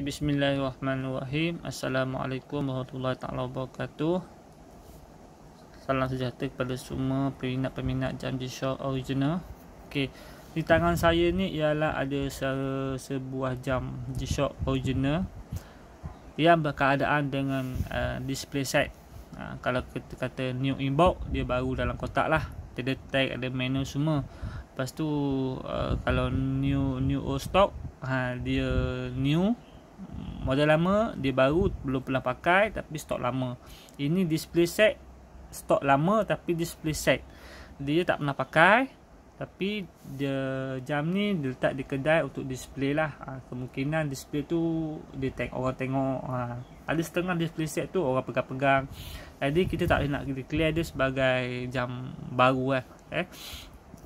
Okay, bismillahirrahmanirrahim. Assalamualaikum warahmatullahi taala wabarakatuh. Salam sejahtera kepada semua peminat-peminat Jam G Shop original. Okey, di tangan saya ni ialah ada se sebuah jam G Shop original yang berkeadaan dengan uh, display set. Uh, kalau kita kata new inbox, dia baru dalam kotak lah. Ada tag, ada menu semua. Lepas tu uh, kalau new new old stock, ha, dia new model lama dia baru belum pernah pakai tapi stok lama ini display set stok lama tapi display set dia tak pernah pakai tapi dia jam ni dia letak di kedai untuk display lah ha, kemungkinan display tu dia teng orang tengok ha, ada setengah display set tu orang pegang-pegang jadi kita tak nak declare dia sebagai jam baru lah eh.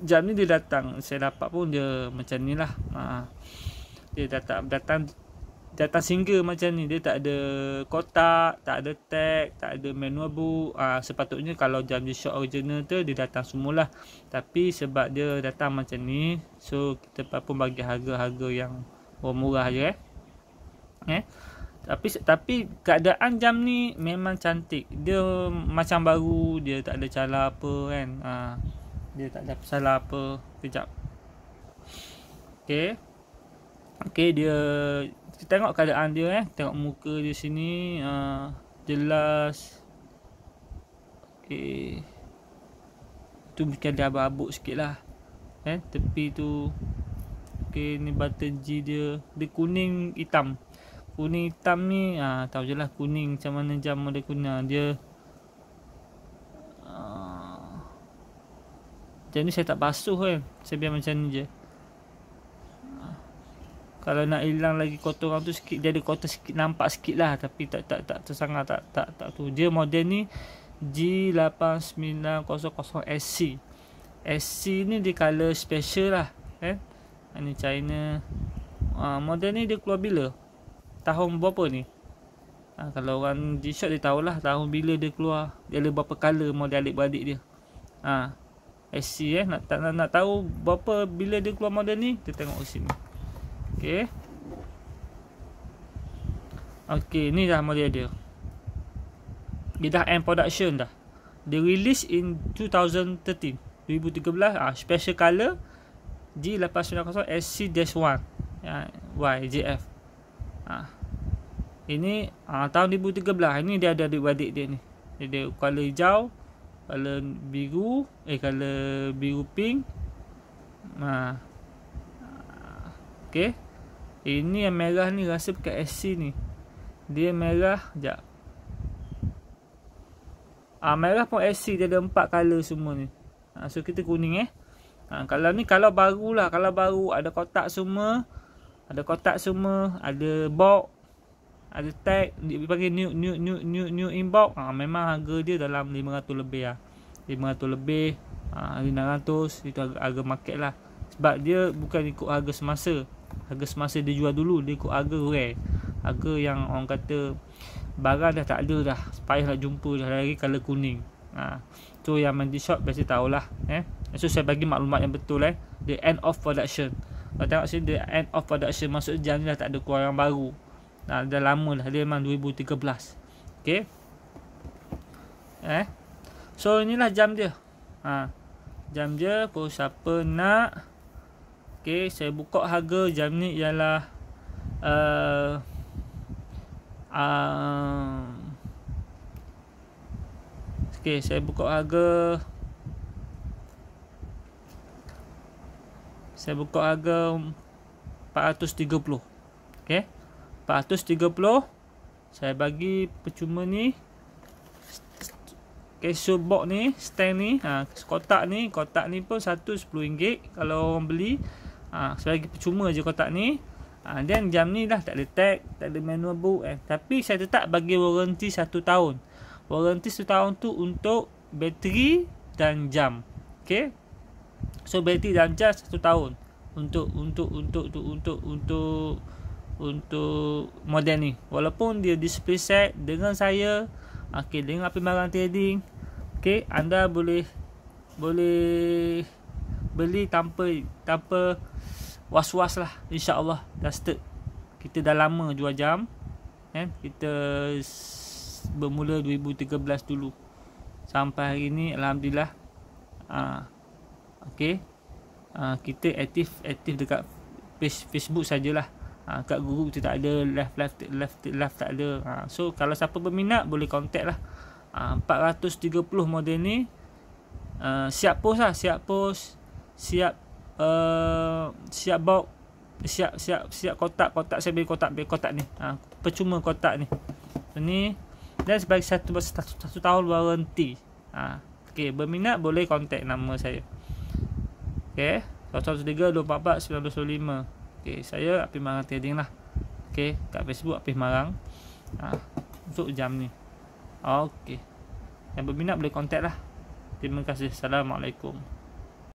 jam ni dia datang saya dapat pun dia macam ni lah ha, dia datang, datang di atas single macam ni dia tak ada kotak, tak ada tag, tak ada manual book. Ah ha, sepatutnya kalau jam dia shock original tu dia datang semulalah. Tapi sebab dia datang macam ni, so kita pun bagi harga-harga yang murah aje eh. Eh. Tapi tapi keadaan jam ni memang cantik. Dia macam baru, dia tak ada cala apa kan. Ha, dia tak ada salah apa. Kejap. Okey. Okey dia kita tengok keadaan dia eh tengok muka dia sini uh, jelas okey tu mungkin ada babuk sikitlah eh tepi tu okey ni button G dia dia kuning hitam kuning hitam ni ah uh, tahu jelah kuning macam mana jam dia kuning dia ah, Macam ni saya tak basuh kan. Saya biar macam ni je kalau nak hilang lagi kotoran tu sikit dia ada kotor sikit nampak sikit lah tapi tak tak tak tersangat tak tak tak tu dia model ni G8900SC SC ni dia color special lah kan eh? ni China uh, model ni dia keluar bila tahun berapa ni uh, kalau orang G-Shot dia tahulah tahun bila dia keluar dia ada berapa color model adik-beradik dia uh, ah, SC eh nak, nak, nak, nak tahu berapa bila dia keluar model ni kita tengok sini Okey. Okey, ni dah model dia. Dia dah end production dah. Dia release in 2013, 2013 ah special color G890 SC-1. Ya, YJF. Ah. Ini ah tahun 2013. Ini dia ada di adik dia ni. Dia ada warna hijau, warna biru, eh warna biru pink. Nah. Ah. Okey. Ini yang merah ni rasa pakai SC ni. Dia merah. Sekejap. Ah, merah pun SC. Dia ada empat colour semua ni. Ah, so kita kuning eh. Ah, kalau ni kalau baru lah. Kalau baru ada kotak semua. Ada kotak semua. Ada box. Ada tag. Dia panggil new, new, new, new, new inbox. Ah, memang harga dia dalam RM500 lebih lah. RM500 lebih. RM600. Ah, itu harga, harga market lah. Sebab dia bukan ikut harga semasa harga semasa dia jual dulu dia ikut harga rare harga yang orang kata barang dah tak ada dah payah nak jumpa dah lagi color kuning ha. so yang mandi shop biasa tahulah eh. so saya bagi maklumat yang betul eh. the end of production kalau tengok sini the end of production maksud jam ni dah tak ada keluaran baru nah, ha, dah lama lah dia memang 2013 Okay. eh. so inilah jam dia ha. jam dia pun siapa nak Okey, saya buka harga jam ni ialah uh, uh, Okey, saya buka harga Saya buka harga 430. Okey. 430 saya bagi percuma ni kesu box ni, stand ni, ha, kotak ni, kotak ni pun 110 ringgit kalau orang beli ha, selagi percuma je kotak ni ha, then jam ni dah tak ada tag tak ada manual book eh. tapi saya tetap bagi warranty 1 tahun warranty 1 tahun tu untuk bateri dan jam okay? so bateri dan jam 1 tahun untuk untuk untuk untuk untuk untuk untuk model ni walaupun dia display set dengan saya ok dengan api barang trading ok anda boleh boleh beli tanpa tanpa was-was lah insyaallah dah start kita dah lama jual jam kan kita bermula 2013 dulu sampai hari ni alhamdulillah ah okey uh, kita aktif aktif dekat page Facebook sajalah ah uh, kat group kita tak ada live live live, live tak ada uh, so kalau siapa berminat boleh contact lah ah, uh, 430 model ni uh, siap post lah siap post siap uh, siap bau siap siap siap kotak kotak saya beli kotak beli kotak ni ha, percuma kotak ni ini dan sebagai satu, satu, satu tahun warranty ha, okay, berminat boleh kontak nama saya okay, 03 244 95 okay, saya api marang trading lah okay, kat facebook api marang ha, untuk jam ni okay. yang berminat boleh kontak lah terima kasih assalamualaikum